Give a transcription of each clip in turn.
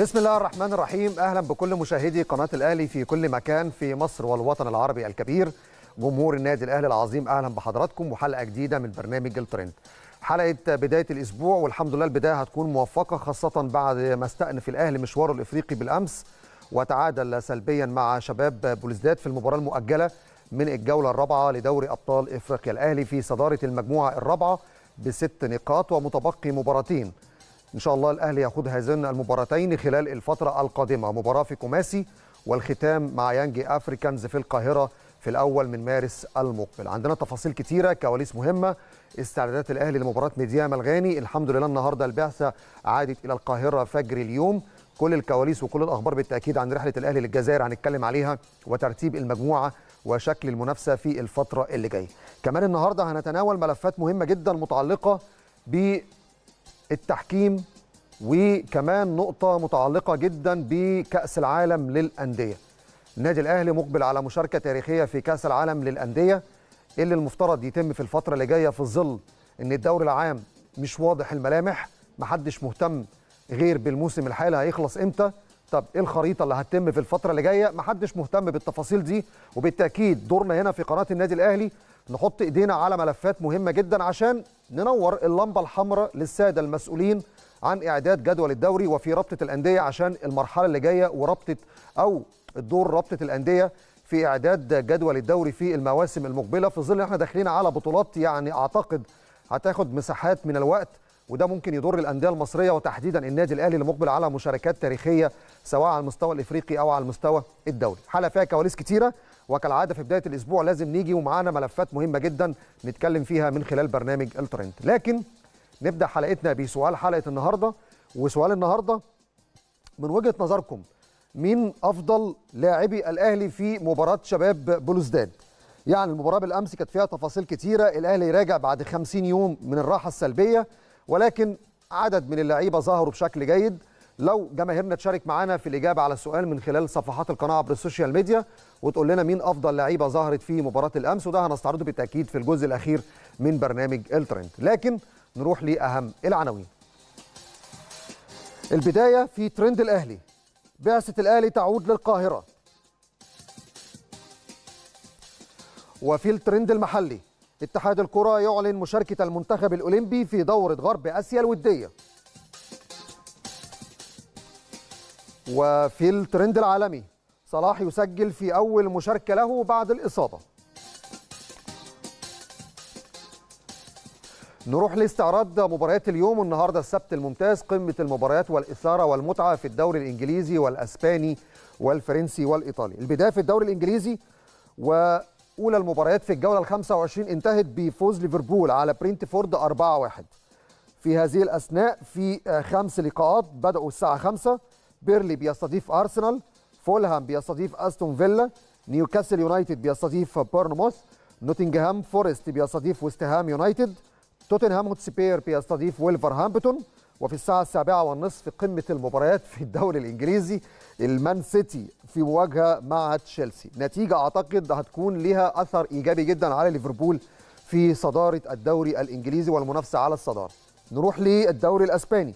بسم الله الرحمن الرحيم اهلا بكل مشاهدي قناه الاهلي في كل مكان في مصر والوطن العربي الكبير جمهور النادي الاهلي العظيم اهلا بحضراتكم وحلقه جديده من برنامج الترند حلقه بدايه الاسبوع والحمد لله البدايه هتكون موفقه خاصه بعد ما استأنف الاهلي مشواره الافريقي بالامس وتعادل سلبيا مع شباب بلوزداد في المباراه المؤجله من الجوله الرابعه لدوري ابطال افريقيا الاهلي في صداره المجموعه الرابعه بست نقاط ومتبقي مباراتين إن شاء الله الأهلي يخوض هذين المباراتين خلال الفترة القادمة مباراة في كوماسي والختام مع يانجي أفريكانز في القاهرة في الأول من مارس المقبل عندنا تفاصيل كثيره كواليس مهمة استعدادات الأهلي لمباراة ميديام الغاني الحمد لله النهاردة البعثة عادت إلى القاهرة فجر اليوم كل الكواليس وكل الأخبار بالتأكيد عن رحلة الأهلي للجزائر هنتكلم عليها وترتيب المجموعة وشكل المنافسة في الفترة اللي جاية كمان النهاردة هنتناول ملفات مهمة جدا متعلقة بالتحكيم وكمان نقطة متعلقة جدا بكأس العالم للأندية النادي الأهلي مقبل على مشاركة تاريخية في كأس العالم للأندية اللي المفترض يتم في الفترة اللي جاية في ظل إن الدوري العام مش واضح الملامح محدش مهتم غير بالموسم الحالي هيخلص إمتى طب إيه الخريطة اللي هتتم في الفترة اللي جاية محدش مهتم بالتفاصيل دي وبالتأكيد دورنا هنا في قناة النادي الأهلي نحط إيدينا على ملفات مهمة جدا عشان ننور اللمبة الحمراء للسادة المسؤولين عن اعداد جدول الدوري وفي رابطه الانديه عشان المرحله اللي جايه ورابطه او الدور رابطه الانديه في اعداد جدول الدوري في المواسم المقبله في ظل احنا داخلين على بطولات يعني اعتقد هتاخد مساحات من الوقت وده ممكن يضر الانديه المصريه وتحديدا النادي الاهلي المقبل على مشاركات تاريخيه سواء على المستوى الافريقي او على المستوى الدولي حلقه فيها كواليس كتيره وكالعاده في بدايه الاسبوع لازم نيجي ومعانا ملفات مهمه جدا نتكلم فيها من خلال برنامج الترند لكن نبدا حلقتنا بسؤال حلقه النهارده وسؤال النهارده من وجهه نظركم مين افضل لاعبي الاهلي في مباراه شباب بلوزداد يعني المباراه بالامس كانت فيها تفاصيل كتيره الاهلي راجع بعد 50 يوم من الراحه السلبيه ولكن عدد من اللعيبه ظهروا بشكل جيد لو جماهيرنا تشارك معانا في الاجابه على السؤال من خلال صفحات القناه عبر السوشيال ميديا وتقول لنا مين افضل لعيبه ظهرت في مباراه الامس وده هنستعرضه بالتاكيد في الجزء الاخير من برنامج الترند لكن نروح لأهم العناوين البداية في ترند الأهلي بعثة الأهلي تعود للقاهرة وفي الترند المحلي اتحاد الكرة يعلن مشاركة المنتخب الأولمبي في دورة غرب آسيا الودية وفي الترند العالمي صلاح يسجل في أول مشاركة له بعد الإصابة نروح لاستعراض مباريات اليوم النهارده السبت الممتاز قمه المباريات والاثاره والمتعه في الدوري الانجليزي والاسباني والفرنسي والايطالي. البدايه في الدوري الانجليزي واولى المباريات في الجوله ال 25 انتهت بفوز ليفربول على برينتفورد 4-1. في هذه الاثناء في خمس لقاءات بداوا الساعه 5 بيرلي بيستضيف ارسنال، فولهام بيستضيف استون فيلا، نيوكاسل يونايتد بيستضيف بورنموث، نوتنغهام فورست بيستضيف ويست هام يونايتد، توتنهام هوتسبير بيستضيف ولفرهامبتون وفي الساعة السابعة والنصف قمة المباريات في الدوري الإنجليزي المان سيتي في مواجهة مع تشيلسي نتيجة أعتقد هتكون لها أثر إيجابي جدا على ليفربول في صدارة الدوري الإنجليزي والمنافسة على الصدارة نروح للدوري الأسباني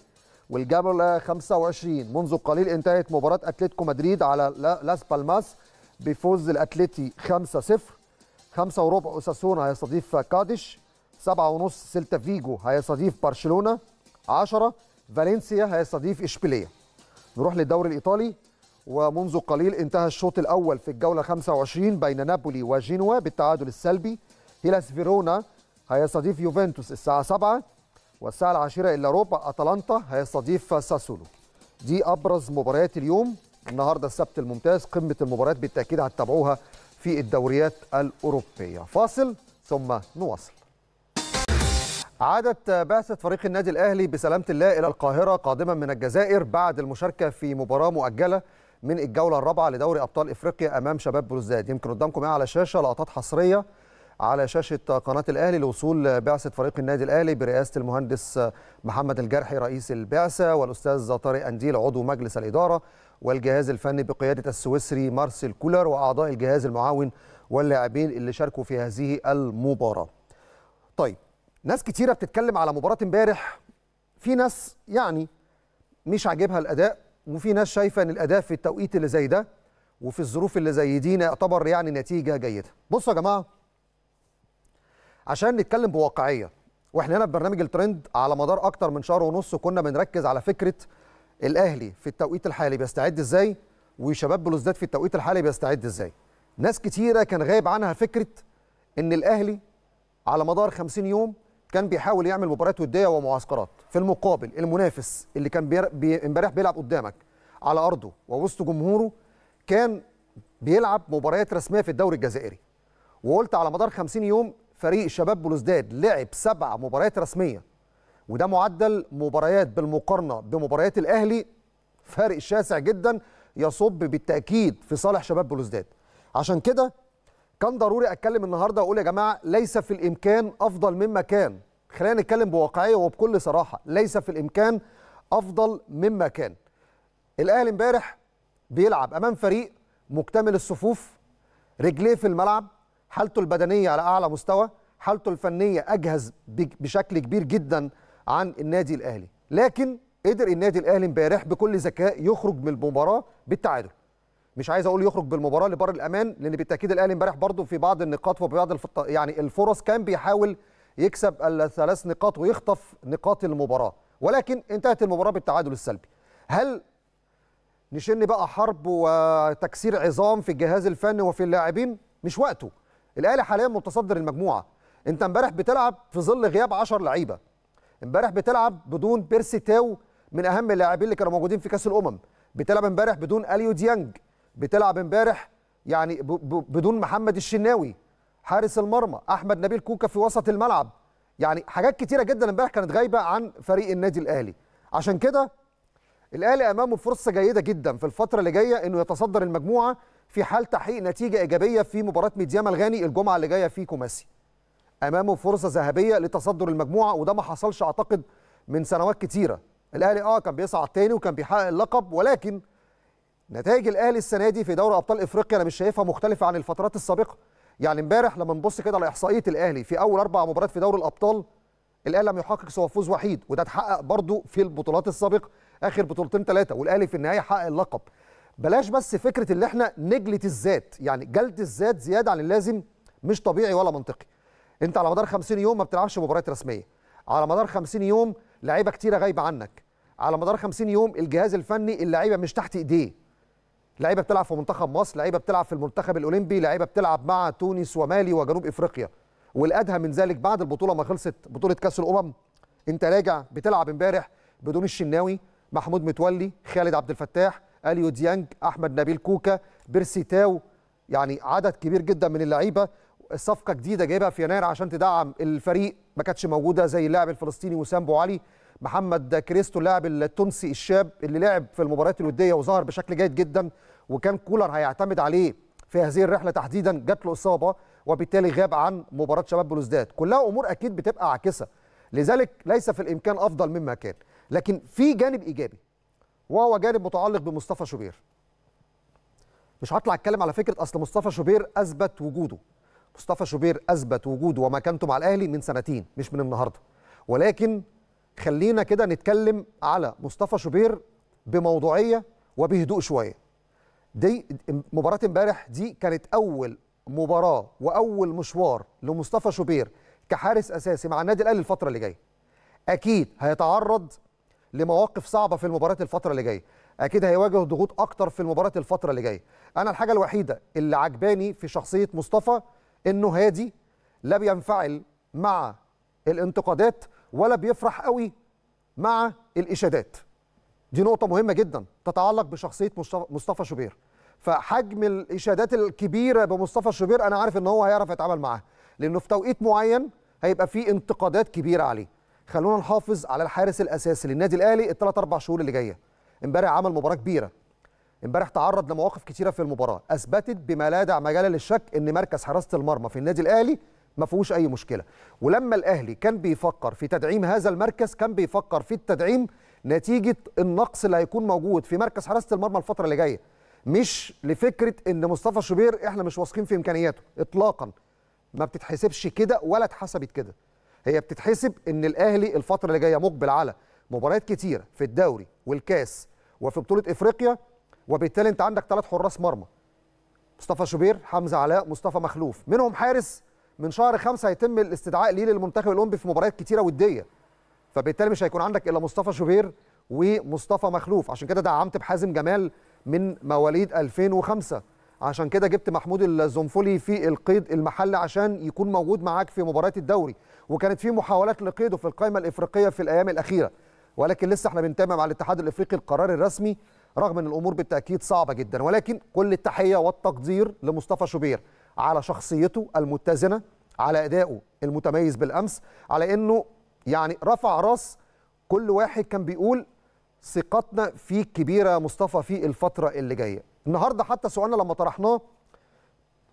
والجولة 25 منذ قليل انتهت مباراة أتلتيكو مدريد على لاس بالماس بفوز الاتلتي 5 5-0 5 وربع أساسونا هيستضيف كادش سبعة ونص سيلتا فيجو هيستضيف برشلونة 10 فالنسيا هيستضيف إشبيلية نروح للدوري الإيطالي ومنذ قليل انتهى الشوط الأول في الجولة 25 بين نابولي وجينوا بالتعادل السلبي هيلاس فيرونا هيستضيف يوفنتوس الساعة 7 والساعة العاشرة إلا ربع أتلانتا هيستضيف ساسولو دي أبرز مباريات اليوم النهاردة السبت الممتاز قمة المباريات بالتأكيد هتتابعوها في الدوريات الأوروبية فاصل ثم نواصل عادت بعثة فريق النادي الأهلي بسلامة الله إلى القاهرة قادما من الجزائر بعد المشاركة في مباراة مؤجلة من الجولة الرابعة لدوري أبطال إفريقيا أمام شباب بلوزداد يمكن قدامكم على شاشة لقطات حصرية على شاشة قناة الأهلي لوصول بعثة فريق النادي الأهلي برئاسة المهندس محمد الجرحي رئيس البعثة والأستاذ طارق أنديل عضو مجلس الإدارة والجهاز الفني بقيادة السويسري مارسيل كولر وأعضاء الجهاز المعاون واللاعبين اللي شاركوا في هذه المباراة طيب ناس كتيره بتتكلم على مباراه امبارح في ناس يعني مش عاجبها الاداء وفي ناس شايفه ان الاداء في التوقيت اللي زي ده وفي الظروف اللي زي دي يعتبر يعني نتيجه جيده بصوا يا جماعه عشان نتكلم بواقعيه واحنا هنا في برنامج الترند على مدار اكتر من شهر ونص كنا بنركز على فكره الاهلي في التوقيت الحالي بيستعد ازاي وشباب بلوزداد في التوقيت الحالي بيستعد ازاي ناس كتيره كان غايب عنها فكره ان الاهلي على مدار 50 يوم كان بيحاول يعمل مباريات وديه ومعسكرات في المقابل المنافس اللي كان امبارح بيلعب قدامك على ارضه ووسط جمهوره كان بيلعب مباريات رسميه في الدوري الجزائري وقلت على مدار 50 يوم فريق شباب بلوزداد لعب سبع مباريات رسميه وده معدل مباريات بالمقارنه بمباريات الاهلي فارق شاسع جدا يصب بالتاكيد في صالح شباب بلوزداد عشان كده كان ضروري اتكلم النهارده واقول يا جماعه ليس في الامكان افضل مما كان خلينا نتكلم بواقعيه وبكل صراحه ليس في الامكان افضل مما كان الاهلي امبارح بيلعب امام فريق مكتمل الصفوف رجليه في الملعب حالته البدنيه على اعلى مستوى حالته الفنيه اجهز بشكل كبير جدا عن النادي الاهلي لكن قدر النادي الاهلي امبارح بكل ذكاء يخرج من المباراه بالتعادل مش عايز اقول يخرج بالمباراه لبر الامان لان بالتاكيد الاهلي امبارح برضه في بعض النقاط وفي بعض الفط... يعني الفرص كان بيحاول يكسب الثلاث نقاط ويخطف نقاط المباراه ولكن انتهت المباراه بالتعادل السلبي هل نشن بقى حرب وتكسير عظام في الجهاز الفني وفي اللاعبين مش وقته الاهلي حاليا متصدر المجموعه انت امبارح بتلعب في ظل غياب 10 لعيبه امبارح بتلعب بدون بيرسي تاو من اهم اللاعبين اللي كانوا موجودين في كاس الامم بتلعب امبارح بدون اليو ديانج بتلعب امبارح يعني بدون محمد الشناوي حارس المرمى احمد نبيل كوكا في وسط الملعب يعني حاجات كتيره جدا امبارح كانت غايبه عن فريق النادي الاهلي عشان كده الاهلي امامه فرصه جيده جدا في الفتره اللي جايه انه يتصدر المجموعه في حال تحقيق نتيجه ايجابيه في مباراه ميدياما الغاني الجمعه اللي جايه في كوماسي امامه فرصه ذهبيه لتصدر المجموعه وده ما حصلش اعتقد من سنوات كتيره الاهلي اه كان بيصعد تاني وكان بيحقق اللقب ولكن نتائج الاهلي السنه دي في دوري ابطال افريقيا انا مش شايفها مختلفه عن الفترات السابقه يعني امبارح لما نبص كده على احصائيه الاهلي في اول اربع مباريات في دوري الابطال الاهلي لم يحقق سوى فوز وحيد وده اتحقق برضه في البطولات السابقه اخر بطولتين ثلاثه والاهلي في النهايه حقق اللقب بلاش بس فكره اللي احنا نجلد الذات يعني جلد الذات زياده عن اللازم مش طبيعي ولا منطقي انت على مدار 50 يوم ما بتلعبش مباريات رسميه على مدار 50 يوم لعيبه كتيره غايبه عنك على مدار 50 يوم الجهاز الفني اللعيبه مش تحت ايديه لعيبه بتلعب في منتخب مصر لعيبه بتلعب في المنتخب الاولمبي لعيبه بتلعب مع تونس ومالي وجنوب افريقيا والادهى من ذلك بعد البطوله ما خلصت بطوله كاس الامم انت راجع بتلعب امبارح بدون الشناوي محمود متولي خالد عبد الفتاح اليو ديانج احمد نبيل كوكا بيرسي تاو يعني عدد كبير جدا من اللعيبه صفقه جديده جايبها في يناير عشان تدعم الفريق ما كانتش موجوده زي اللاعب الفلسطيني وسام بو علي محمد كريستو اللاعب التونسي الشاب اللي لعب في المباريات الوديه وظهر بشكل جيد جدا وكان كولر هيعتمد عليه في هذه الرحله تحديدا جات له اصابه وبالتالي غاب عن مباراه شباب بلوزداد كلها امور اكيد بتبقى عاكسه لذلك ليس في الامكان افضل مما كان لكن في جانب ايجابي وهو جانب متعلق بمصطفى شوبير مش هطلع اتكلم على فكره اصل مصطفى شوبير اثبت وجوده مصطفى شوبير اثبت وجوده ومكانته مع الاهلي من سنتين مش من النهارده ولكن خلينا كده نتكلم على مصطفى شوبير بموضوعيه وبهدوء شويه دي مباراه امبارح دي كانت اول مباراه واول مشوار لمصطفى شوبير كحارس اساسي مع النادي الاهلي الفتره اللي جايه اكيد هيتعرض لمواقف صعبه في المباراه الفتره اللي جايه اكيد هيواجه ضغوط اكتر في المباراه الفتره اللي جايه انا الحاجه الوحيده اللي عجباني في شخصيه مصطفى انه هادي لا بينفعل مع الانتقادات ولا بيفرح قوي مع الاشادات دي نقطه مهمه جدا تتعلق بشخصيه مصطفى شوبير فحجم الاشادات الكبيره بمصطفى شوبير انا عارف ان هو هيعرف يتعامل معاها لانه في توقيت معين هيبقى في انتقادات كبيره عليه خلونا نحافظ على الحارس الاساسي للنادي الاهلي الثلاث اربع شهور اللي جايه امبارح عمل مباراه كبيره امبارح تعرض لمواقف كتيره في المباراه اثبتت بما لا داعي مجال للشك ان مركز حراسه المرمى في النادي الاهلي ما فيهوش اي مشكله ولما الاهلي كان بيفكر في تدعيم هذا المركز كان بيفكر في التدعيم نتيجه النقص اللي هيكون موجود في مركز حراسه المرمى الفتره اللي جايه مش لفكره ان مصطفى شوبير احنا مش واثقين في امكانياته اطلاقا ما بتتحسبش كده ولا اتحسبت كده هي بتتحسب ان الاهلي الفتره اللي جايه مقبل على مباريات كتيره في الدوري والكاس وفي بطوله افريقيا وبالتالي انت عندك ثلاث حراس مرمى مصطفى شوبير حمزه علاء مصطفى مخلوف منهم حارس من شهر خمسة هيتم الاستدعاء ليه للمنتخب الاولمبي في مباريات كتيره وديه فبالتالي مش هيكون عندك الا مصطفى شوبير ومصطفى مخلوف عشان كده دعمت بحازم جمال من مواليد 2005 عشان كده جبت محمود الزنفولي في القيد المحلي عشان يكون موجود معاك في مباريات الدوري وكانت في محاولات لقيده في القائمه الافريقيه في الايام الاخيره ولكن لسه احنا بنتابع مع الاتحاد الافريقي القرار الرسمي رغم ان الامور بالتاكيد صعبه جدا ولكن كل التحيه والتقدير لمصطفى شوبير على شخصيته المتزنه على ادائه المتميز بالامس على انه يعني رفع راس كل واحد كان بيقول ثقتنا فيك كبيره مصطفى في الفتره اللي جايه النهارده حتى سؤالنا لما طرحناه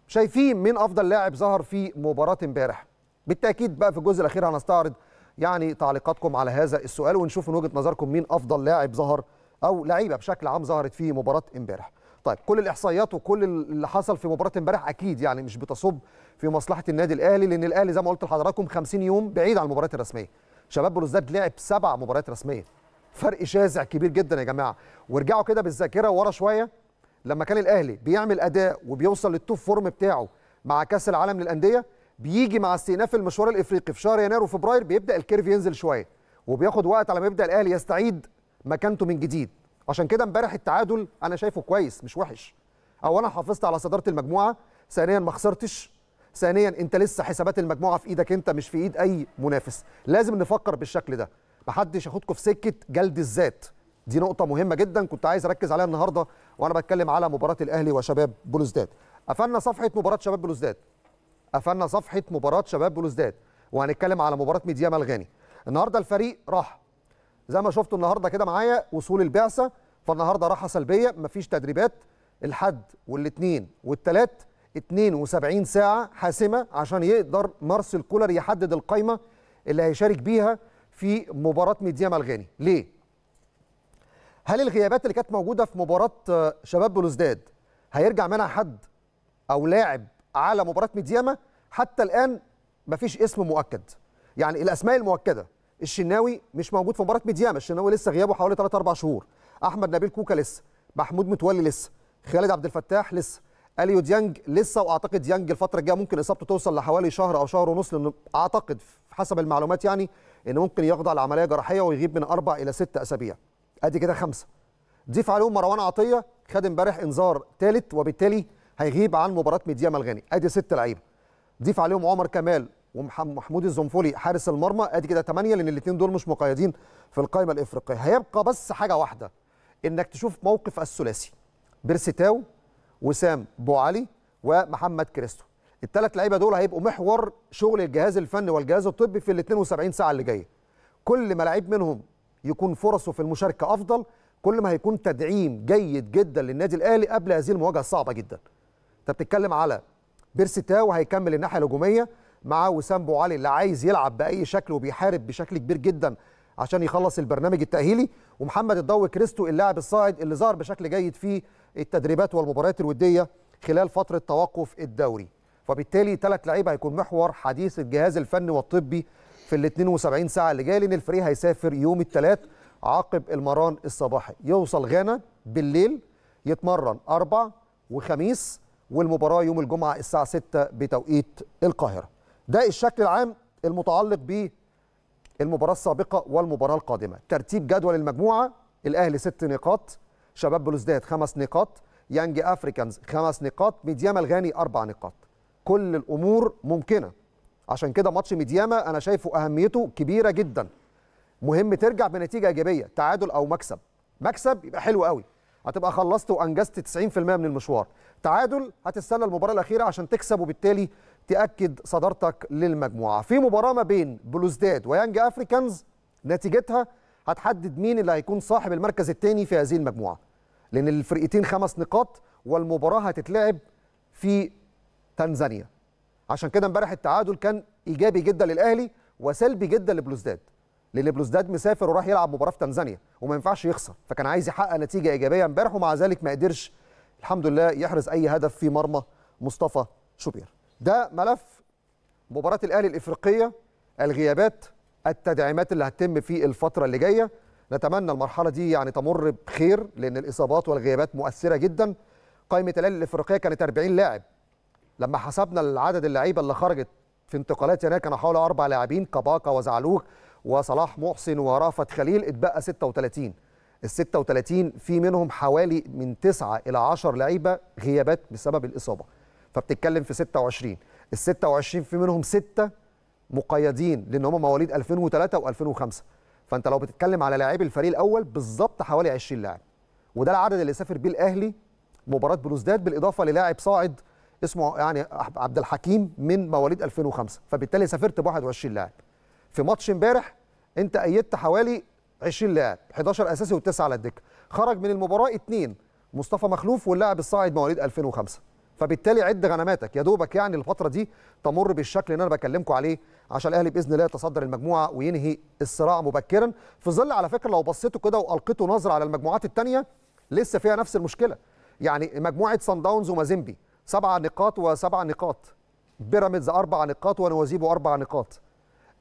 شايفين مين افضل لاعب ظهر في مباراه امبارح بالتاكيد بقى في الجزء الاخير هنستعرض يعني تعليقاتكم على هذا السؤال ونشوف من وجهه نظركم مين افضل لاعب ظهر او لعيبه بشكل عام ظهرت في مباراه امبارح طيب كل الاحصائيات وكل اللي حصل في مباراه امبارح اكيد يعني مش بتصب في مصلحه النادي الاهلي لان الاهلي زي ما قلت لحضراتكم 50 يوم بعيد عن المباريات الرسميه شباب بلوزداد لعب سبع مباريات رسميه فرق شاسع كبير جدا يا جماعه وارجعوا كده بالذاكره ورا شويه لما كان الاهلي بيعمل اداء وبيوصل للتوب فورم بتاعه مع كاس العالم للانديه بيجي مع استئناف المشوار الافريقي في شهر يناير وفبراير بيبدا الكيرف ينزل شويه وبياخد وقت على ما يبدا الاهلي يستعيد مكانته من جديد عشان كده امبارح التعادل انا شايفه كويس مش وحش اولا حافظت على صداره المجموعه ثانيا ما خسرتش ثانيا انت لسه حسابات المجموعه في ايدك انت مش في ايد اي منافس لازم نفكر بالشكل ده محدش ياخدكم في سكه جلد الذات دي نقطه مهمه جدا كنت عايز اركز عليها النهارده وانا بتكلم على مباراه الاهلي وشباب بلوزداد قفلنا صفحه مباراه شباب بلوزداد قفلنا صفحه مباراه شباب بلوزداد وهنتكلم على مباراه ميديا ملغاني النهارده الفريق راح زي ما شفتوا النهارده كده معايا وصول البعثه فالنهارده راحه سلبيه مفيش تدريبات الحد والاثنين والثلاث 72 ساعه حاسمه عشان يقدر مارسيل كولر يحدد القايمه اللي هيشارك بيها في مباراه ميديا الغاني ليه هل الغيابات اللي كانت موجوده في مباراه آه، شباب بلوزداد هيرجع منها حد او لاعب على مباراه ميدياما حتى الان مفيش اسم مؤكد يعني الاسماء المؤكده الشناوي مش موجود في مباراه ميدياما الشناوي لسه غيابه حوالي 3 4 شهور احمد نبيل كوكا لسه محمود متولي لسه خالد عبد الفتاح لسه اليو ديانج لسه واعتقد ديانج الفتره الجايه ممكن اصابته توصل لحوالي شهر او شهر ونص لانه اعتقد حسب المعلومات يعني ان ممكن يخضع لعمليه جراحيه ويغيب من اربع الى ست اسابيع ادي كده خمسه ضيف عليهم مروان عطيه خد امبارح انذار ثالث وبالتالي هيغيب عن مباراه ميديا ملغاني ادي ست لعيبه ضيف عليهم عمر كمال ومحمود الزنفولي حارس المرمى ادي كده 8 لان الاثنين دول مش مقيدين في القائمه الافريقيه هيبقى بس حاجه واحده انك تشوف موقف الثلاثي بيرسيتاو وسام بوعلي ومحمد كريستو الثلاث لعيبه دول هيبقوا محور شغل الجهاز الفني والجهاز الطبي في ال 72 ساعه اللي جايه كل ما لعيب منهم يكون فرصه في المشاركه افضل كل ما هيكون تدعيم جيد جدا للنادي الاهلي قبل هذه المواجهه الصعبه جدا انت بتتكلم على بيرسيتاو هيكمل الناحيه الهجوميه معاه وسام بو علي اللي عايز يلعب باي شكل وبيحارب بشكل كبير جدا عشان يخلص البرنامج التاهيلي ومحمد الضو كريستو اللاعب الصاعد اللي ظهر بشكل جيد في التدريبات والمباريات الوديه خلال فتره توقف الدوري فبالتالي ثلاث لعيبه هيكون محور حديث الجهاز الفني والطبي في ال 72 ساعه اللي جايه لان الفريق هيسافر يوم الثلاث عقب المران الصباحي يوصل غانا بالليل يتمرن اربع وخميس والمباراه يوم الجمعه الساعه 6 بتوقيت القاهره ده الشكل العام المتعلق بالمباراة السابقة والمباراة القادمة ترتيب جدول المجموعة الأهلي ست نقاط شباب بلوزداد خمس نقاط يانج أفريكانز خمس نقاط ميدياما الغاني أربع نقاط كل الأمور ممكنة عشان كده ماتش ميدياما أنا شايفه أهميته كبيرة جدا مهم ترجع بنتيجة إيجابية تعادل أو مكسب مكسب يبقى حلو قوي هتبقى خلصت وأنجزت 90% من المشوار تعادل هتستنى المباراه الاخيره عشان تكسب وبالتالي تاكد صدارتك للمجموعه في مباراه ما بين بلوزداد ويانج افريكانز نتيجتها هتحدد مين اللي هيكون صاحب المركز الثاني في هذه المجموعه لان الفرقتين خمس نقاط والمباراه هتتلعب في تنزانيا عشان كده امبارح التعادل كان ايجابي جدا للاهلي وسلبي جدا لبلوزداد لان بلوزداد مسافر وراح يلعب مباراه في تنزانيا وما ينفعش يخسر فكان عايز يحقق نتيجه ايجابيه امبارح ومع ذلك ما قدرش الحمد لله يحرز اي هدف في مرمى مصطفى شوبير ده ملف مباراه الاهلي الافريقيه الغيابات التدعيمات اللي هتتم في الفتره اللي جايه نتمنى المرحله دي يعني تمر بخير لان الاصابات والغيابات مؤثره جدا قائمه الاهلي الافريقيه كانت 40 لاعب لما حسبنا العدد اللعيبه اللي خرجت في انتقالات يناير كانوا حوالي اربع لاعبين كباكا وزعلوك وصلاح محسن ورافت خليل اتبقى 36 ال 36 في منهم حوالي من 9 الى 10 لعيبه غيابات بسبب الاصابه فبتتكلم في 26 ال 26 في منهم 6 مقيدين لان هم مواليد 2003 و2005 فانت لو بتتكلم على لاعبي الفريق الاول بالظبط حوالي 20 لاعب وده العدد اللي سافر بيه الاهلي مباراه بلوزداد بالاضافه للاعب صاعد اسمه يعني عبد الحكيم من مواليد 2005 فبالتالي سافرت ب 21 لاعب في ماتش امبارح انت ايدت حوالي 20 لاعب 11 اساسي والتسعه على الدكه خرج من المباراه اثنين مصطفى مخلوف واللاعب الصاعد مواليد 2005 فبالتالي عد غنماتك يا دوبك يعني الفتره دي تمر بالشكل اللي انا بكلمكم عليه عشان الاهلي باذن الله يتصدر المجموعه وينهي الصراع مبكرا في ظل على فكره لو بصيتوا كده والقيتوا نظره على المجموعات الثانيه لسه فيها نفس المشكله يعني مجموعه سان داونز ومازيمبي سبع نقاط وسبع نقاط بيراميدز اربع نقاط ونوازيبو اربع نقاط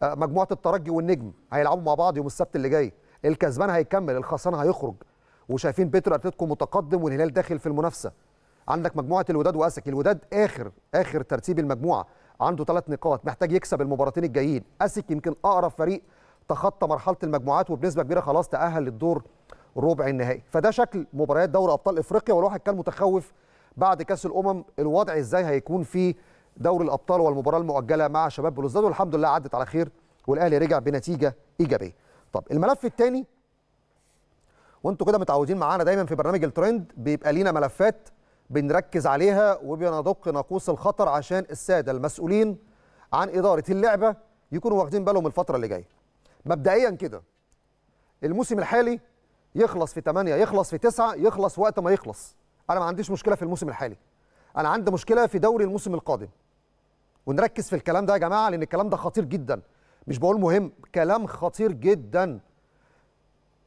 آه، مجموعه الترجي والنجم هيلعبوا مع بعض يوم السبت اللي جاي الكسبان هيكمل الخسران هيخرج وشايفين بيترو اتلتيكو متقدم والهلال داخل في المنافسه عندك مجموعه الوداد واسك الوداد اخر اخر ترتيب المجموعه عنده ثلاث نقاط محتاج يكسب المباراتين الجايين اسك يمكن اقرب فريق تخطى مرحله المجموعات وبنسبه كبيره خلاص تاهل للدور ربع النهائي فده شكل مباريات دوري ابطال افريقيا والواحد كان متخوف بعد كاس الامم الوضع ازاي هيكون في دوري الابطال والمباراه المؤجله مع شباب بلوزداد والحمد لله عدت على خير والاهلي رجع بنتيجه ايجابيه طب الملف الثاني وانتوا كده متعودين معانا دايما في برنامج الترند بيبقى لينا ملفات بنركز عليها وبندق ناقوس الخطر عشان الساده المسؤولين عن اداره اللعبه يكونوا واخدين بالهم الفتره اللي جايه مبدئيا كده الموسم الحالي يخلص في 8 يخلص في 9 يخلص وقت ما يخلص انا ما عنديش مشكله في الموسم الحالي انا عندي مشكله في دوري الموسم القادم ونركز في الكلام ده يا جماعه لان الكلام ده خطير جدا مش بقول مهم كلام خطير جدا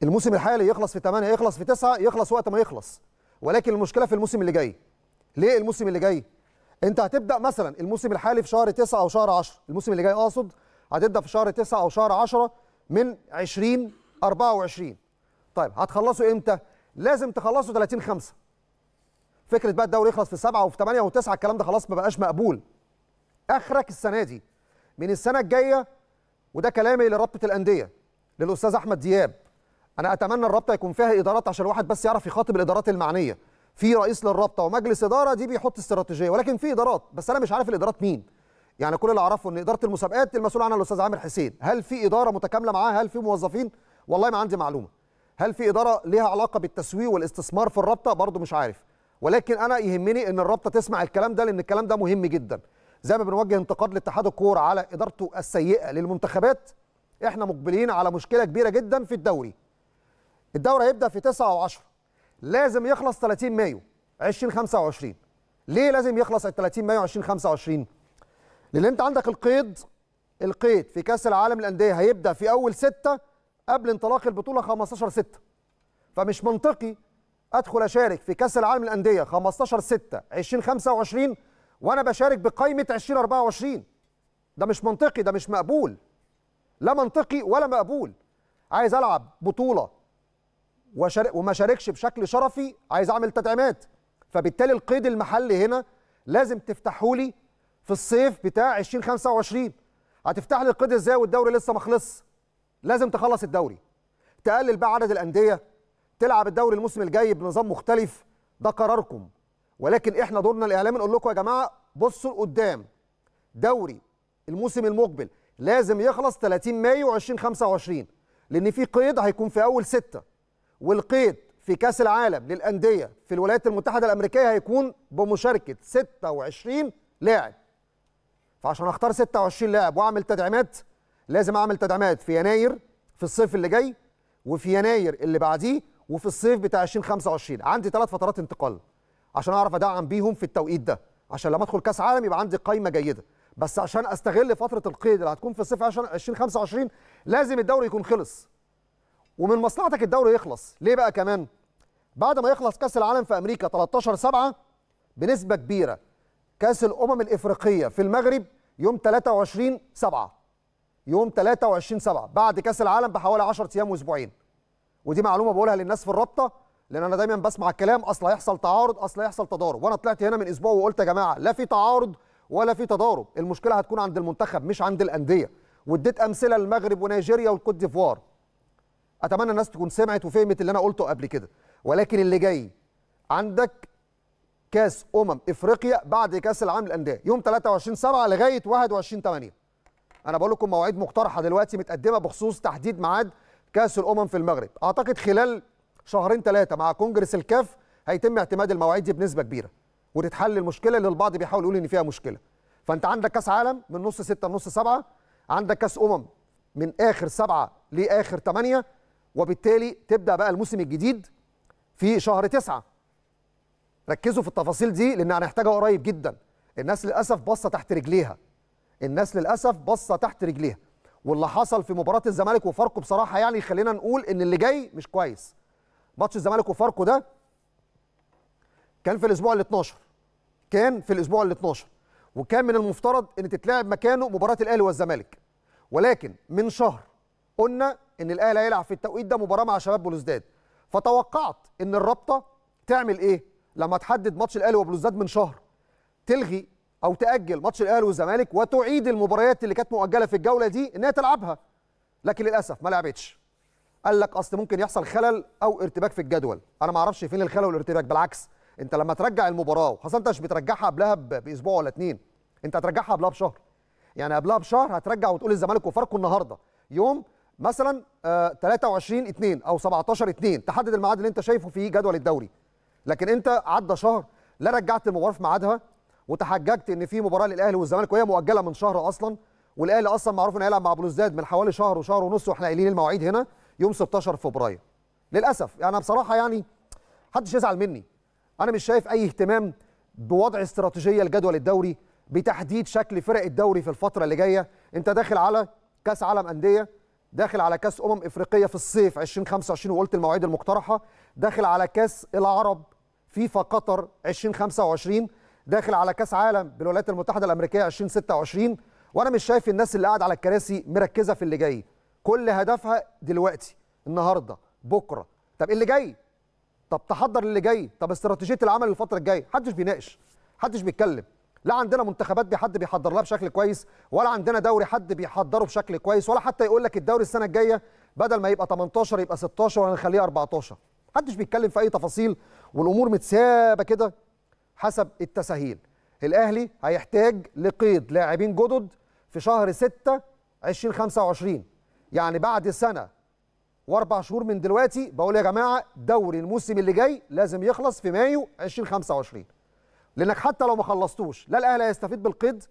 الموسم الحالي يخلص في 8 يخلص في 9 يخلص وقت ما يخلص ولكن المشكله في الموسم اللي جاي ليه الموسم اللي جاي انت هتبدا مثلا الموسم الحالي في شهر 9 او شهر 10 الموسم اللي جاي اقصد هتبدا في شهر 9 او شهر 10 من 20 24 طيب هتخلصوا امتى لازم تخلصوا 30 5 فكره بقى الدوري يخلص في 7 وفي 8 و9 الكلام ده خلاص ما بقاش مقبول اخرك السنه دي من السنه الجايه وده كلامي لرابطه الانديه للاستاذ احمد دياب انا اتمنى الرابطه يكون فيها ادارات عشان الواحد بس يعرف يخاطب الادارات المعنيه في رئيس للرابطه ومجلس اداره دي بيحط استراتيجيه ولكن في ادارات بس انا مش عارف الادارات مين يعني كل اللي اعرفه ان اداره المسابقات المسؤول عنها الاستاذ عامر حسين هل في اداره متكامله معاها هل في موظفين والله ما عندي معلومه هل في اداره ليها علاقه بالتسويق والاستثمار في الرابطه برضه مش عارف ولكن انا يهمني ان الرابطه تسمع الكلام ده لان الكلام ده مهم جدا زي ما بنوجه انتقاد لاتحاد الكوره على ادارته السيئه للمنتخبات احنا مقبلين على مشكله كبيره جدا في الدوري الدوري هيبدا في 9 و10 لازم يخلص 30 مايو 2025 ليه لازم يخلص 30 مايو 2025 لان انت عندك القيد القيد في كاس العالم الانديه هيبدا في اول 6 قبل انطلاق البطوله 15 6 فمش منطقي ادخل اشارك في كاس العالم الانديه 15 6 2025 وانا بشارك بقائمه 2024 ده مش منطقي ده مش مقبول لا منطقي ولا مقبول عايز العب بطوله وشارك وما شاركش بشكل شرفي عايز اعمل تدعيمات فبالتالي القيد المحلي هنا لازم تفتحوا لي في الصيف بتاع 2025 هتفتح لي القيد ازاي والدوري لسه ما خلصش لازم تخلص الدوري تقلل بقى عدد الانديه تلعب الدوري الموسم الجاي بنظام مختلف ده قراركم ولكن احنا دورنا الاعلامي نقول لكم يا جماعه بصوا لقدام دوري الموسم المقبل لازم يخلص 30 مايو 2025 لان في قيد هيكون في اول سته والقيد في كاس العالم للانديه في الولايات المتحده الامريكيه هيكون بمشاركه 26 لاعب فعشان اختار 26 لاعب واعمل تدعيمات لازم اعمل تدعيمات في يناير في الصيف اللي جاي وفي يناير اللي بعديه وفي الصيف بتاع 2025 عندي ثلاث فترات انتقال عشان اعرف ادعم بيهم في التوقيت ده عشان لما ادخل كاس عالم يبقى عندي قايمه جيده بس عشان استغل فتره القيد اللي هتكون في الصيف 2025 لازم الدوري يكون خلص ومن مصلحتك الدوري يخلص ليه بقى كمان بعد ما يخلص كاس العالم في امريكا 13 7 بنسبه كبيره كاس الامم الافريقيه في المغرب يوم 23 7 يوم 23 7 بعد كاس العالم بحوالي 10 ايام واسبوعين ودي معلومه بقولها للناس في الرابطه لان انا دايما بسمع الكلام اصل هيحصل تعارض اصل هيحصل تضارب وانا طلعت هنا من اسبوع وقلت يا جماعه لا في تعارض ولا في تضارب المشكله هتكون عند المنتخب مش عند الانديه واديت امثله للمغرب ونيجيريا والكوت ديفوار اتمنى الناس تكون سمعت وفهمت اللي انا قلته قبل كده ولكن اللي جاي عندك كاس امم افريقيا بعد كاس العالم للانديه يوم 23 7 لغايه 21 8 انا بقول لكم مواعيد مقترحه دلوقتي متقدمه بخصوص تحديد ميعاد كاس الامم في المغرب اعتقد خلال شهرين ثلاثه مع كونجرس الكاف هيتم اعتماد المواعيد دي بنسبه كبيره وتتحل المشكله اللي البعض بيحاول يقول ان فيها مشكله فانت عندك كاس عالم من نص ستة لنص سبعة عندك كاس امم من اخر سبعة لاخر ثمانية وبالتالي تبدا بقى الموسم الجديد في شهر تسعة ركزوا في التفاصيل دي لان هنحتاجها قريب جدا الناس للاسف باصه تحت رجليها الناس للاسف باصه تحت رجليها واللي حصل في مباراه الزمالك وفاركو بصراحه يعني خلينا نقول ان اللي جاي مش كويس ماتش الزمالك وفاركو ده كان في الاسبوع ال 12 كان في الاسبوع ال 12 وكان من المفترض ان تتلعب مكانه مباراه الاهلي والزمالك ولكن من شهر قلنا ان الاهلي هيلعب في التوقيت ده مباراه مع شباب بلوزداد فتوقعت ان الرابطه تعمل ايه لما تحدد ماتش الاهلي وبلوزداد من شهر تلغي او تاجل ماتش الاهلي والزمالك وتعيد المباريات اللي كانت مؤجله في الجوله دي انها تلعبها لكن للاسف ما لعبتش قال لك اصل ممكن يحصل خلل او ارتباك في الجدول انا ما اعرفش فين الخلل والارتباك بالعكس انت لما ترجع المباراه وخاصه انت مش بترجعها قبلها باسبوع ولا اتنين انت هترجعها قبلها بشهر يعني قبلها بشهر هترجع وتقول الزمالك وفاركو النهارده يوم مثلا 23 آه، 2 او 17 2 تحدد الميعاد اللي انت شايفه في جدول الدوري لكن انت عدى شهر لا رجعت المباراه في ميعادها وتحججت ان في مباراه للاهلي والزمالك وهي مؤجله من شهر اصلا والاهلي اصلا معروف انه هيلعب مع بلوزداد من حوالي شهر وشهر ونص واحنا قايلين المواعيد هنا يوم 16 فبراير للاسف يعني انا بصراحه يعني محدش يزعل مني انا مش شايف اي اهتمام بوضع استراتيجيه لجدول الدوري بتحديد شكل فرق الدوري في الفتره اللي جايه انت داخل على كاس عالم انديه داخل على كاس امم افريقيه في الصيف 2025 وقلت المواعيد المقترحه داخل على كاس العرب فيفا قطر 2025 داخل على كاس عالم بالولايات المتحده الامريكيه 2026 وانا مش شايف الناس اللي قاعد على الكراسي مركزه في اللي جاي كل هدفها دلوقتي النهارده بكره طب إيه اللي جاي طب تحضر اللي جاي طب استراتيجيه العمل الفتره الجايه محدش بيناقش محدش بيتكلم لا عندنا منتخبات بحد بيحضر لها بشكل كويس ولا عندنا دوري حد بيحضره بشكل كويس ولا حتى يقول لك الدوري السنه الجايه بدل ما يبقى 18 يبقى 16 وهنخليه 14 محدش بيتكلم في اي تفاصيل والامور متسابه كده حسب التساهيل الاهلي هيحتاج لقيد لاعبين جدد في شهر 6 2025 يعني بعد سنه واربع شهور من دلوقتي بقول يا جماعه دوري الموسم اللي جاي لازم يخلص في مايو 2025 لانك حتى لو ما خلصتوش لا الاهلي هيستفيد بالقيد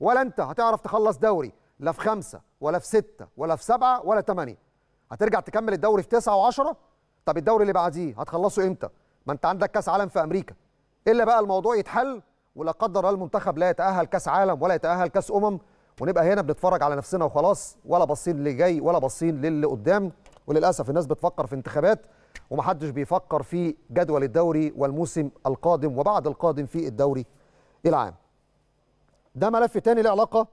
ولا انت هتعرف تخلص دوري لا في خمسه ولا في سته ولا في سبعه ولا ثمانيه هترجع تكمل الدوري في تسعه و10 طب الدوري اللي بعديه هتخلصه امتى؟ ما انت عندك كاس عالم في امريكا الا بقى الموضوع يتحل ولا قدر المنتخب لا يتاهل كاس عالم ولا يتاهل كاس امم ونبقى هنا بنتفرج على نفسنا وخلاص ولا باصين للي جاي ولا باصين للي قدام وللاسف الناس بتفكر في انتخابات ومحدش بيفكر في جدول الدوري والموسم القادم وبعد القادم في الدوري العام ده ملف تاني له علاقه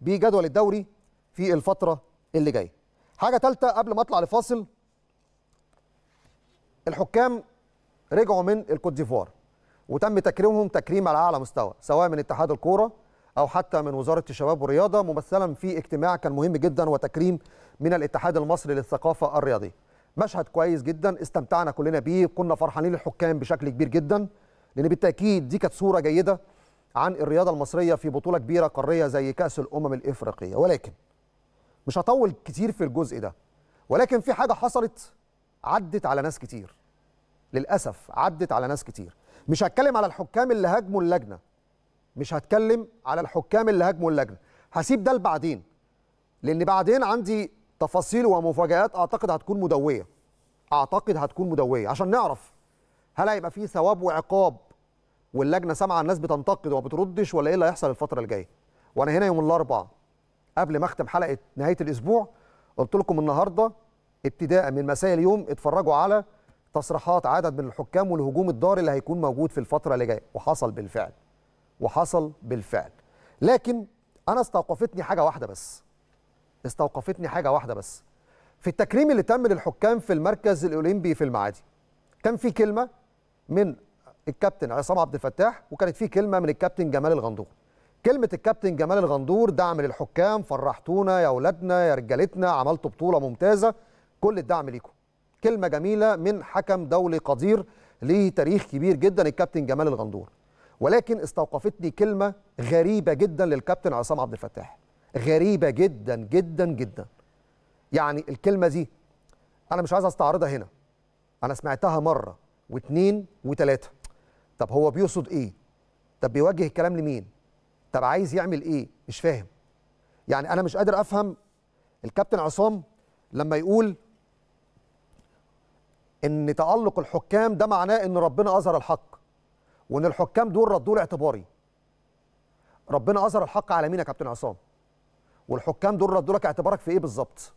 بجدول الدوري في الفتره اللي جايه حاجه ثالثه قبل ما اطلع لفاصل الحكام رجعوا من الكوت ديفوار وتم تكريمهم تكريم على اعلى مستوى سواء من اتحاد الكوره أو حتى من وزارة الشباب والرياضة ممثلا في اجتماع كان مهم جدا وتكريم من الاتحاد المصري للثقافة الرياضية مشهد كويس جدا استمتعنا كلنا بيه كنا فرحانين الحكام بشكل كبير جدا لأن بالتأكيد دي كانت صورة جيدة عن الرياضة المصرية في بطولة كبيرة قارية زي كأس الأمم الإفريقية ولكن مش هطول كتير في الجزء ده ولكن في حاجة حصلت عدت على ناس كتير للأسف عدت على ناس كتير مش هتكلم على الحكام اللي هاجموا اللجنة مش هتكلم على الحكام اللي هاجموا اللجنه هسيب ده لبعدين لان بعدين عندي تفاصيل ومفاجات اعتقد هتكون مدويه اعتقد هتكون مدويه عشان نعرف هل هيبقى في ثواب وعقاب واللجنه سامعه الناس بتنتقد وما بتردش ولا ايه اللي هيحصل الفتره الجايه وانا هنا يوم الاربعاء قبل ما اختم حلقه نهايه الاسبوع قلت لكم النهارده ابتداء من مساء اليوم اتفرجوا على تصريحات عدد من الحكام والهجوم الدار اللي هيكون موجود في الفتره اللي جايه وحصل بالفعل وحصل بالفعل لكن انا استوقفتني حاجه واحده بس استوقفتني حاجه واحده بس في التكريم اللي تم للحكام في المركز الاولمبي في المعادي كان في كلمه من الكابتن عصام عبد الفتاح وكانت في كلمه من الكابتن جمال الغندور كلمه الكابتن جمال الغندور دعم للحكام فرحتونا يا اولادنا يا رجالتنا عملتوا بطوله ممتازه كل الدعم ليكم كلمه جميله من حكم دولي قدير ليه تاريخ كبير جدا الكابتن جمال الغندور ولكن استوقفتني كلمة غريبة جدا للكابتن عصام عبد الفتاح غريبة جدا جدا جدا يعني الكلمة دي أنا مش عايز أستعرضها هنا أنا سمعتها مرة واتنين وتلاتة طب هو بيقصد إيه؟ طب بيوجه الكلام لمين؟ طب عايز يعمل إيه؟ مش فاهم يعني أنا مش قادر أفهم الكابتن عصام لما يقول إن تألق الحكام ده معناه إن ربنا أظهر الحق وان الحكام دول ردوا اعتباري ربنا اظهر الحق على مين يا كابتن عصام والحكام دول ردوا لك اعتبارك في ايه بالظبط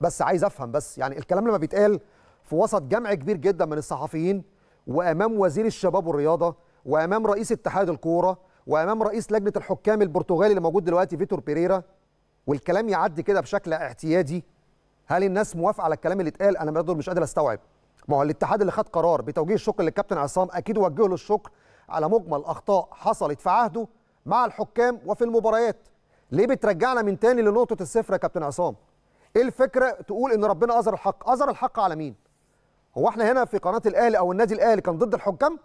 بس عايز افهم بس يعني الكلام لما بيتقال في وسط جمع كبير جدا من الصحفيين وامام وزير الشباب والرياضه وامام رئيس اتحاد الكوره وامام رئيس لجنه الحكام البرتغالي اللي موجود دلوقتي فيتور بيريرا والكلام يعدي كده بشكل اعتيادي هل الناس موافقه على الكلام اللي اتقال انا برضه مش قادر استوعب ما هو الاتحاد اللي خد قرار بتوجيه الشكر للكابتن عصام اكيد وجه له الشكر على مجمل اخطاء حصلت في عهده مع الحكام وفي المباريات ليه بترجعنا من تاني لنقطه الصفر يا كابتن عصام ايه الفكره تقول ان ربنا اظهر الحق اظهر الحق على مين هو احنا هنا في قناه الاهلي او النادي الاهلي كان ضد الحكام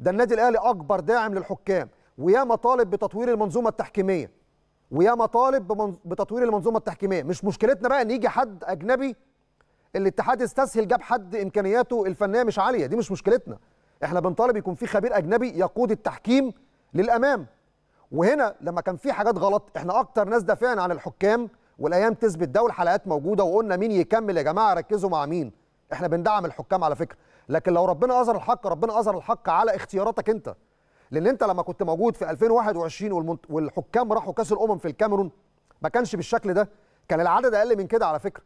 ده النادي الاهلي اكبر داعم للحكام وياما طالب بتطوير المنظومه التحكيميه وياما طالب بتطوير المنظومه التحكيميه مش مشكلتنا بقى ان يجي حد اجنبي الاتحاد استسهل جاب حد امكانياته الفنيه مش عاليه دي مش مشكلتنا احنا بنطالب يكون في خبير اجنبي يقود التحكيم للامام وهنا لما كان في حاجات غلط احنا اكتر ناس دافعنا عن الحكام والايام تثبت ده والحلقات موجوده وقلنا مين يكمل يا جماعه ركزوا مع مين احنا بندعم الحكام على فكره لكن لو ربنا اظهر الحق ربنا اظهر الحق على اختياراتك انت لان انت لما كنت موجود في 2021 والمنت... والحكام راحوا كاس الامم في الكاميرون ما كانش بالشكل ده كان العدد اقل من كده على فكره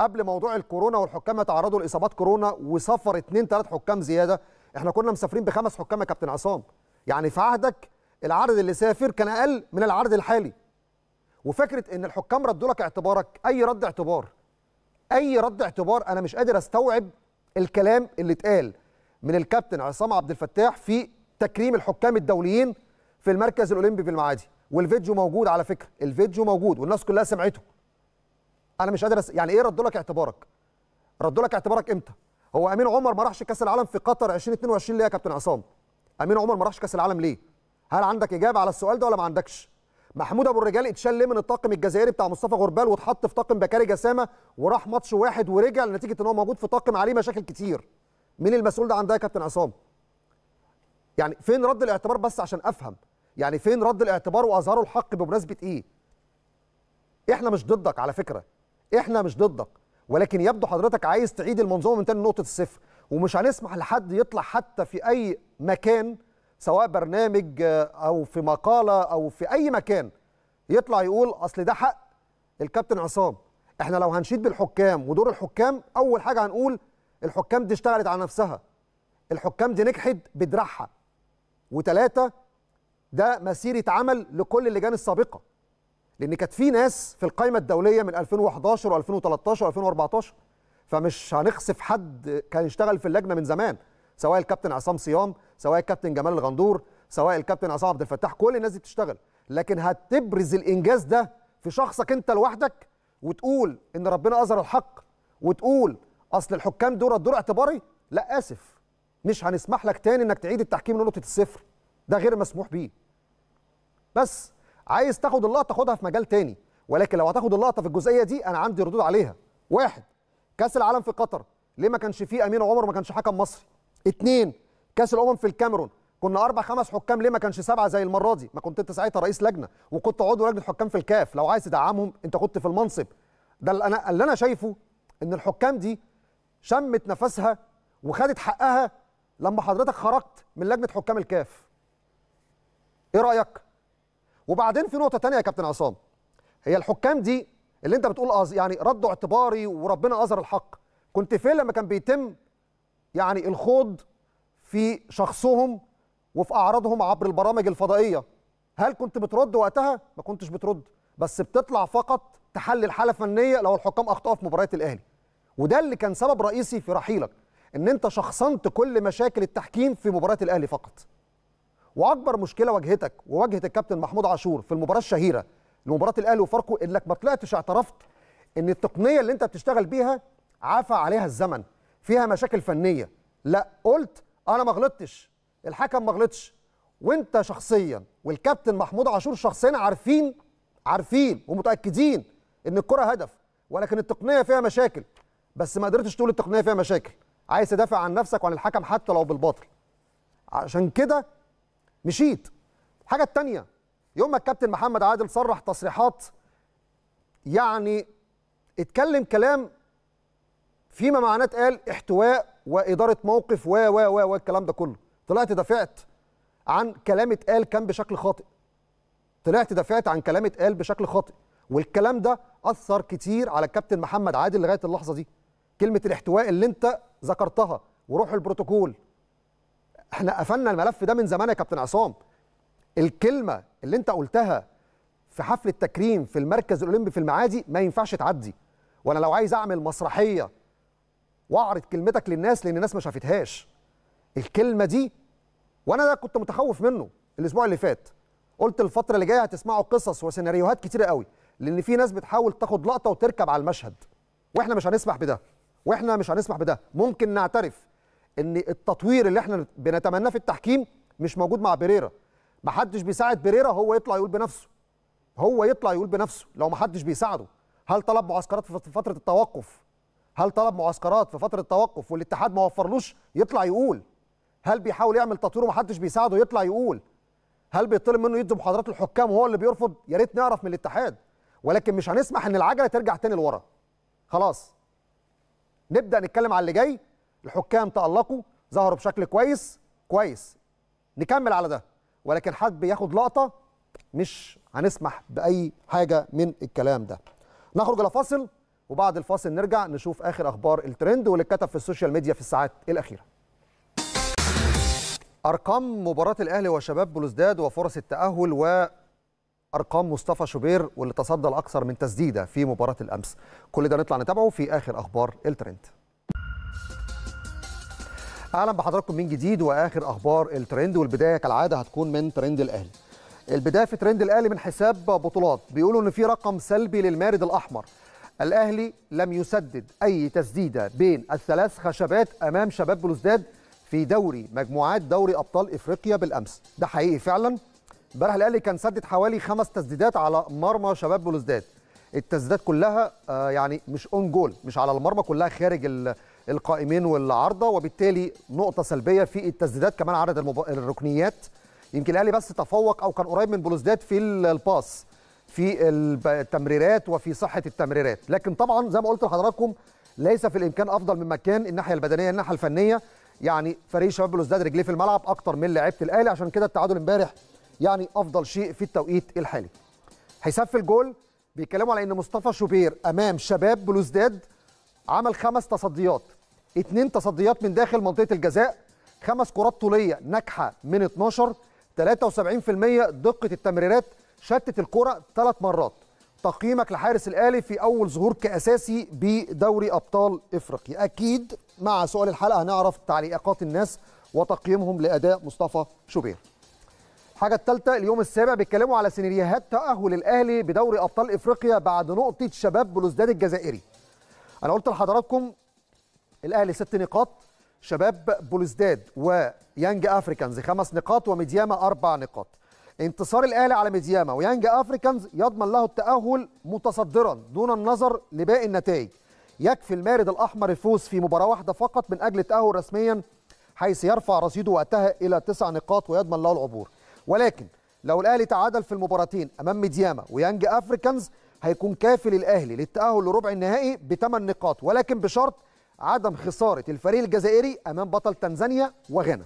قبل موضوع الكورونا والحكام تعرضوا لاصابات كورونا وسفر اثنين ثلاث حكام زياده احنا كنا مسافرين بخمس حكام يا كابتن عصام يعني في عهدك العدد اللي سافر كان اقل من العدد الحالي وفكره ان الحكام ردوا لك اعتبارك اي رد اعتبار اي رد اعتبار انا مش قادر استوعب الكلام اللي اتقال من الكابتن عصام عبد الفتاح في تكريم الحكام الدوليين في المركز الاولمبي في المعادي والفيديو موجود على فكره الفيديو موجود والناس كلها سمعته انا مش قادر أس... يعني ايه ردوا لك اعتبارك ردوا لك اعتبارك امتى هو امين عمر ما راحش كاس العالم في قطر 2022 ليه يا كابتن عصام امين عمر ما راحش كاس العالم ليه هل عندك اجابه على السؤال ده ولا ما عندكش محمود ابو الرجال اتشال ليه من الطاقم الجزائري بتاع مصطفى غربال واتحط في طاقم بكاري جسامه وراح ماتش واحد ورجع لنتيجه ان هو موجود في طاقم عليه مشاكل كتير مين المسؤول ده عندها يا كابتن عصام يعني فين رد الاعتبار بس عشان افهم يعني فين رد الاعتبار واظهروا الحق بمناسبه ايه احنا مش ضدك على فكره احنا مش ضدك ولكن يبدو حضرتك عايز تعيد المنظومه من تاني نقطه الصفر ومش هنسمح لحد يطلع حتى في اي مكان سواء برنامج آه، او في مقاله او في اي مكان يطلع يقول اصل ده حق الكابتن عصام احنا لو هنشيد بالحكام ودور الحكام اول حاجه هنقول الحكام دي اشتغلت على نفسها الحكام دي نجحت بدراعها وتلاته ده مسيره عمل لكل اللجان السابقه لان كانت في ناس في القائمه الدوليه من 2011 و2013 و2014 فمش هنخسف حد كان يشتغل في اللجنه من زمان سواء الكابتن عصام صيام سواء الكابتن جمال الغندور سواء الكابتن عصام عبد الفتاح كل الناس دي بتشتغل لكن هتبرز الانجاز ده في شخصك انت لوحدك وتقول ان ربنا اظهر الحق وتقول اصل الحكام دول دور اعتباري لا اسف مش هنسمح لك تاني انك تعيد التحكيم لنقطه الصفر ده غير مسموح بيه بس عايز تاخد اللقطه خدها في مجال تاني ولكن لو هتاخد اللقطه في الجزئيه دي انا عندي ردود عليها واحد كاس العالم في قطر ليه ما كانش فيه امين عمر ما كانش حكم مصري اثنين كاس الامم في الكاميرون كنا اربع خمس حكام ليه ما كانش سبعه زي المره دي ما كنت انت ساعتها رئيس لجنه وكنت عضو لجنه حكام في الكاف لو عايز تدعمهم انت كنت في المنصب ده اللي انا اللي انا شايفه ان الحكام دي شمت نفسها وخدت حقها لما حضرتك خرجت من لجنه حكام الكاف ايه رايك وبعدين في نقطه ثانيه يا كابتن عصام هي الحكام دي اللي انت بتقول يعني ردوا اعتباري وربنا اظهر الحق كنت فين لما كان بيتم يعني الخوض في شخصهم وفي اعراضهم عبر البرامج الفضائيه هل كنت بترد وقتها ما كنتش بترد بس بتطلع فقط تحلل حاله فنيه لو الحكام اخطاوا في مباريات الاهلي وده اللي كان سبب رئيسي في رحيلك ان انت شخصنت كل مشاكل التحكيم في مباراه الاهلي فقط واكبر مشكله واجهتك وواجهه الكابتن محمود عاشور في المباراه الشهيره لمباراه الاهلي وفاركو انك ما طلعتش اعترفت ان التقنيه اللي انت بتشتغل بيها عفى عليها الزمن فيها مشاكل فنيه لا قلت انا ما غلطتش الحكم ما غلطش وانت شخصيا والكابتن محمود عاشور شخصيا عارفين عارفين ومتاكدين ان الكره هدف ولكن التقنيه فيها مشاكل بس ما قدرتش تقول التقنيه فيها مشاكل عايز تدافع عن نفسك وعن الحكم حتى لو بالباطل عشان كده مشيت الحاجه التانية يوم ما الكابتن محمد عادل صرح تصريحات يعني اتكلم كلام فيما معناه قال احتواء واداره موقف و و و والكلام ده كله طلعت دافعت عن كلام اتقال كان بشكل خاطئ طلعت دافعت عن كلام اتقال بشكل خاطئ والكلام ده اثر كتير على الكابتن محمد عادل لغايه اللحظه دي كلمه الاحتواء اللي انت ذكرتها وروح البروتوكول احنا قفلنا الملف ده من زمان يا كابتن عصام الكلمه اللي انت قلتها في حفل التكريم في المركز الاولمبي في المعادي ما ينفعش تعدي وانا لو عايز اعمل مسرحيه واعرض كلمتك للناس لان الناس ما شافتهاش الكلمه دي وانا ده كنت متخوف منه الاسبوع اللي فات قلت الفتره اللي جايه هتسمعوا قصص وسيناريوهات كتيره قوي لان في ناس بتحاول تاخد لقطه وتركب على المشهد واحنا مش هنسمح بده واحنا مش هنسمح بده ممكن نعترف ان التطوير اللي احنا بنتمناه في التحكيم مش موجود مع بيريرا محدش بيساعد بيريرا هو يطلع يقول بنفسه هو يطلع يقول بنفسه لو محدش بيساعده هل طلب معسكرات في فتره التوقف هل طلب معسكرات في فتره التوقف والاتحاد ما وفرلوش يطلع يقول هل بيحاول يعمل تطوير ومحدش بيساعده يطلع يقول هل بيطلب منه يدي محاضرات الحكام وهو اللي بيرفض يا ريت نعرف من الاتحاد ولكن مش هنسمح ان العجله ترجع تاني لورا خلاص نبدا نتكلم على اللي جاي الحكام تألقوا ظهروا بشكل كويس كويس نكمل على ده ولكن حد بياخد لقطه مش هنسمح باي حاجه من الكلام ده نخرج الى فاصل وبعد الفاصل نرجع نشوف اخر اخبار الترند واللي اتكتب في السوشيال ميديا في الساعات الاخيره ارقام مباراه الاهلي وشباب بلوزداد وفرص التاهل و ارقام مصطفى شوبير واللي تصدى لاكثر من تسديده في مباراه الامس كل ده نطلع نتابعه في اخر اخبار الترند اهلا بحضراتكم من جديد واخر اخبار الترند والبدايه كالعاده هتكون من ترند الاهلي البدايه في ترند الاهلي من حساب بطولات بيقولوا ان في رقم سلبي للمارد الاحمر الاهلي لم يسدد اي تسديده بين الثلاث خشبات امام شباب بلوزداد في دوري مجموعات دوري ابطال افريقيا بالامس ده حقيقي فعلا امبارح الاهلي كان سدد حوالي خمس تسديدات على مرمى شباب بلوزداد التسديدات كلها آه، يعني مش اون جول مش على المرمى كلها خارج القائمين والعارضه وبالتالي نقطه سلبيه في التسديدات كمان عدد المب... الركنيات يمكن الاهلي بس تفوق او كان قريب من بلوزداد في الباس في التمريرات وفي صحه التمريرات لكن طبعا زي ما قلت لحضراتكم ليس في الامكان افضل من مكان الناحيه البدنيه الناحيه الفنيه يعني فريق شباب بلوزداد رجليه في الملعب اكتر من لعيبه الاهلي عشان كده التعادل امبارح يعني افضل شيء في التوقيت الحالي حساب في الجول بيتكلموا على ان مصطفى شوبير امام شباب بلوزداد عمل خمس تصديات اثنين تصديات من داخل منطقه الجزاء خمس كرات طوليه ناجحه من 12 73% دقه التمريرات شتت الكره ثلاث مرات تقييمك لحارس الاهلي في اول ظهور كاساسي بدوري ابطال افريقيا اكيد مع سؤال الحلقه هنعرف تعليقات الناس وتقييمهم لاداء مصطفى شوبير الحاجه الثالثه اليوم السابع بيتكلموا على سيناريوهات تاهل الاهلي بدوري ابطال افريقيا بعد نقطه شباب بلوزداد الجزائري انا قلت لحضراتكم الاهلي ست نقاط شباب بولزداد ويانج افريكانز خمس نقاط وميدياما اربع نقاط انتصار الاهلي على ميدياما ويانج افريكانز يضمن له التاهل متصدرا دون النظر لباقي النتائج يكفي المارد الاحمر الفوز في مباراه واحده فقط من اجل التاهل رسميا حيث يرفع رصيده وقتها الى تسع نقاط ويضمن له العبور ولكن لو الاهلي تعادل في المباراتين امام ميدياما ويانج افريكانز هيكون كافي للاهلي للتاهل لربع النهائي بثمان نقاط ولكن بشرط عدم خساره الفريق الجزائري امام بطل تنزانيا وغانا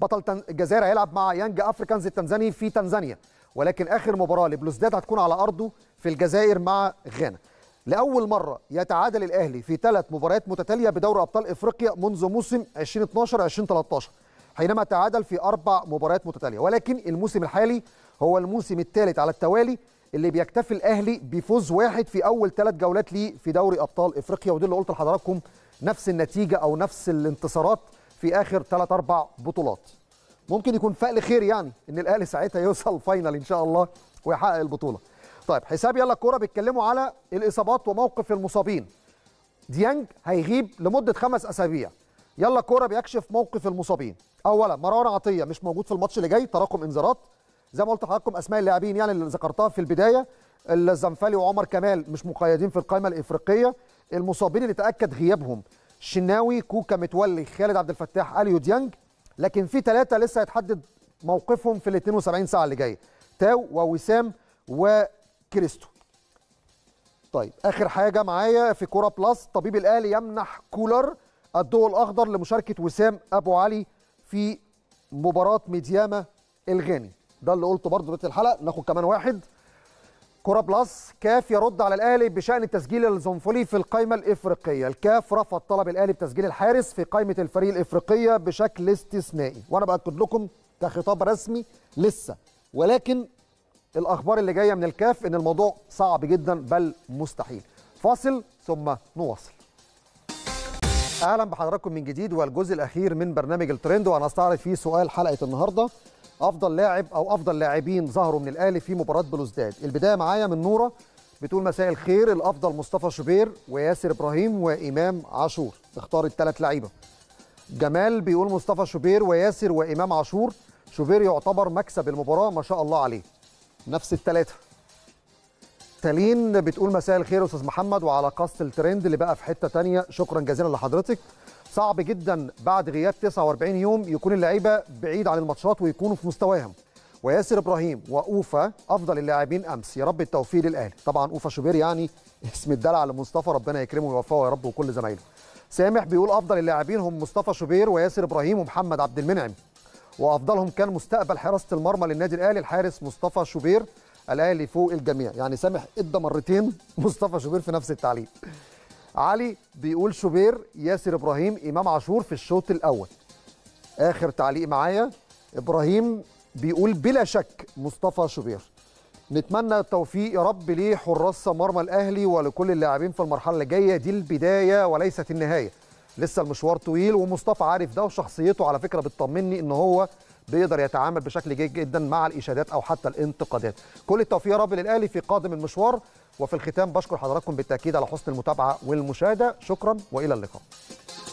بطل الجزائر هيلعب مع يانج افريكانز التنزاني في تنزانيا ولكن اخر مباراه لبلوزداد هتكون على ارضه في الجزائر مع غانا لاول مره يتعادل الاهلي في ثلاث مباريات متتاليه بدوري ابطال افريقيا منذ موسم 2012 2013 حينما تعادل في اربع مباريات متتاليه ولكن الموسم الحالي هو الموسم الثالث على التوالي اللي بيكتفي الاهلي بفوز واحد في اول ثلاث جولات ليه في دوري ابطال افريقيا ودي اللي قلت لحضراتكم نفس النتيجه او نفس الانتصارات في اخر ثلاث اربع بطولات ممكن يكون فقل خير يعني ان الاهلي ساعتها يوصل فاينل ان شاء الله ويحقق البطوله طيب حساب يلا الكوره بيتكلموا على الاصابات وموقف المصابين ديانج هيغيب لمده خمس اسابيع يلا الكوره بيكشف موقف المصابين اولا مروان عطيه مش موجود في الماتش اللي جاي تراكم انذارات زي ما قلت لحضراتكم اسماء اللاعبين يعني اللي ذكرتها في البدايه الزنفلي وعمر كمال مش مقيدين في القائمه الافريقيه المصابين اللي تاكد غيابهم شناوي كوكا متولي خالد عبد الفتاح اليو ديانج لكن في ثلاثه لسه هيتحدد موقفهم في ال 72 ساعه اللي جايه تاو ووسام وكريستو طيب اخر حاجه معايا في كوره بلس طبيب الاهلي يمنح كولر الضوء الاخضر لمشاركه وسام ابو علي في مباراه ميدياما الغاني ده اللي قلته برضه بدايه الحلقه ناخد كمان واحد كوره بلس كاف يرد على الاهلي بشان تسجيل الزنفولي في القائمه الافريقيه الكاف رفض طلب الاهلي بتسجيل الحارس في قائمه الفريق الافريقيه بشكل استثنائي وانا باكد لكم ده خطاب رسمي لسه ولكن الاخبار اللي جايه من الكاف ان الموضوع صعب جدا بل مستحيل فاصل ثم نواصل اهلا بحضراتكم من جديد والجزء الاخير من برنامج الترند وهنستعرض فيه سؤال حلقه النهارده افضل لاعب او افضل لاعبين ظهروا من الاهلي في مباراه بلوزداد البدايه معايا من نوره بتقول مساء الخير الافضل مصطفى شوبير وياسر ابراهيم وامام عاشور اختار الثلاث لعيبه جمال بيقول مصطفى شوبير وياسر وامام عاشور شوبير يعتبر مكسب المباراه ما شاء الله عليه نفس الثلاثه تالين بتقول مساء الخير استاذ محمد وعلى قصد الترند اللي بقى في حته تانية شكرا جزيلا لحضرتك صعب جدا بعد غياب 49 يوم يكون اللعيبه بعيد عن الماتشات ويكونوا في مستواهم وياسر ابراهيم واوفا افضل اللاعبين امس يا رب التوفيق للاهلي طبعا اوفا شوبير يعني اسم الدلع لمصطفى ربنا يكرمه ويوفقه يا رب وكل زمايله سامح بيقول افضل اللاعبين هم مصطفى شوبير وياسر ابراهيم ومحمد عبد المنعم وافضلهم كان مستقبل حراسه المرمى للنادي الاهلي الحارس مصطفى شوبير الاهلي فوق الجميع يعني سامح ادى مرتين مصطفى شوبير في نفس التعليق علي بيقول شوبير ياسر ابراهيم امام عاشور في الشوط الاول اخر تعليق معايا ابراهيم بيقول بلا شك مصطفى شوبير نتمنى التوفيق يا رب ليه حراس مرمى الاهلي ولكل اللاعبين في المرحله اللي جايه دي البدايه وليست النهايه لسه المشوار طويل ومصطفى عارف ده وشخصيته على فكره بتطمني ان هو بيقدر يتعامل بشكل جيد جدا مع الاشادات او حتى الانتقادات كل التوفيق يا رب للاهلي في قادم المشوار وفي الختام بشكر حضراتكم بالتاكيد على حسن المتابعه والمشاهده شكرا والى اللقاء